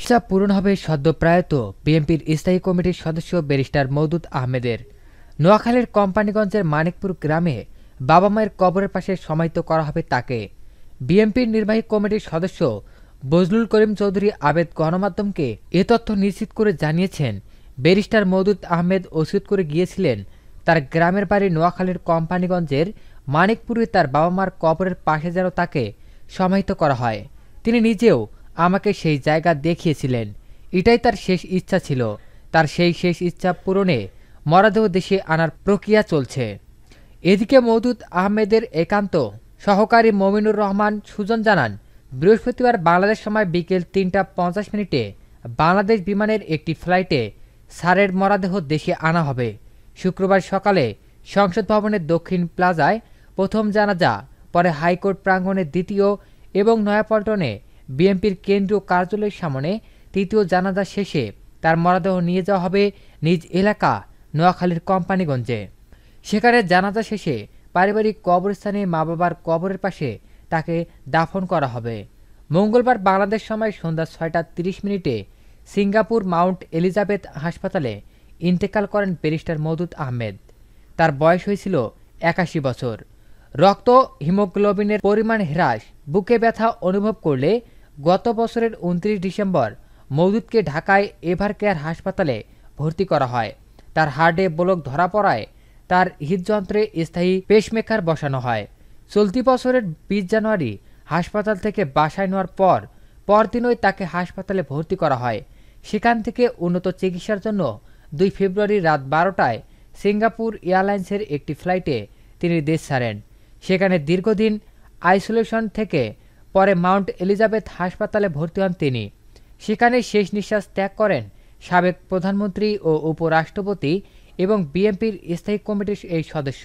হিসাব পূরণ হবে সদ্য প্রয়াত বিএনপির স্থায়ী কমিটির সদস্য ব্যারিস্টার মৌদুদ আহমেদের নোয়াখালীর কোম্পানিগঞ্জের মানিকপুর গ্রামে বাবা মায়ের কবরের পাশে সমাহিত করা হবে তাকে বিএনপির নির্বাহী কমিটির সদস্য বজলুল করিম চৌধুরী আবেদ গণমাধ্যমকে এ তথ্য নিশ্চিত করে জানিয়েছেন ব্যারিস্টার মৌদুদ আহমেদ ওষুধ করে গিয়েছিলেন তার গ্রামের বাড়ি নোয়াখালীর কোম্পানিগঞ্জের মানিকপুরে তার বাবা মার কবরের পাশে যেন তাকে সমাহিত করা হয় তিনি নিজেও আমাকে সেই জায়গা দেখিয়েছিলেন এটাই তার শেষ ইচ্ছা ছিল তার সেই শেষ ইচ্ছা পূরণে মরাদেহ দেশে আনার প্রক্রিয়া চলছে এদিকে মৌদুদ আহমেদের একান্ত সহকারী মমিনুর রহমান সুজন জানান বৃহস্পতিবার বাংলাদেশ সময় বিকেল তিনটা পঞ্চাশ মিনিটে বাংলাদেশ বিমানের একটি ফ্লাইটে সারের মরাদেহ দেশে আনা হবে শুক্রবার সকালে সংসদ ভবনের দক্ষিণ প্লাজায় প্রথম জানাজা পরে হাইকোর্ট প্রাঙ্গণে দ্বিতীয় এবং নয়াপল্টনে বিএনপির কেন্দ্রীয় কার্যালয়ের সামনে তৃতীয় জানাজা শেষে তার মরদেহ নিয়ে যাওয়া হবে নিজ এলাকা নোয়াখালীর কোম্পানিগঞ্জে সেখানে জানাজা শেষে পারিবারিক কবরস্থানে মা বাবার কবরের পাশে তাকে দাফন করা হবে মঙ্গলবার বাংলাদেশ সময় সন্ধ্যা ছয়টা তিরিশ মিনিটে সিঙ্গাপুর মাউন্ট এলিজাবেথ হাসপাতালে ইন্তেকাল করেন ব্যারিস্টার মদুদ আহমেদ তার বয়স হয়েছিল একাশি বছর রক্ত হিমোগ্লোবিনের পরিমাণ হ্রাস বুকে ব্যথা অনুভব করলে গত বছরের উনত্রিশ ডিসেম্বর মৌদুদকে ঢাকায় এভার কেয়ার হাসপাতালে ভর্তি করা হয় তার হার্টে ব্লক ধরা পড়ায় তার হৃদযন্ত্রে স্থায়ী পেসমেকার বসানো হয় চলতি বছরের বিশ জানুয়ারি হাসপাতাল থেকে বাসায় নেওয়ার পর পরদিনই তাকে হাসপাতালে ভর্তি করা হয় সেখান থেকে উন্নত চিকিৎসার জন্য দুই ফেব্রুয়ারি রাত বারোটায় সিঙ্গাপুর এয়ারলাইন্সের একটি ফ্লাইটে তিনি দেশ ছাড়েন সেখানে দীর্ঘদিন আইসোলেশন থেকে পরে মাউন্ট এলিজাবেথ হাসপাতালে ভর্তি হন তিনি সেখানে শেষ নিঃশ্বাস ত্যাগ করেন সাবেক প্রধানমন্ত্রী ও উপরাষ্ট্রপতি এবং বিএনপির স্থায়ী কমিটির এই সদস্য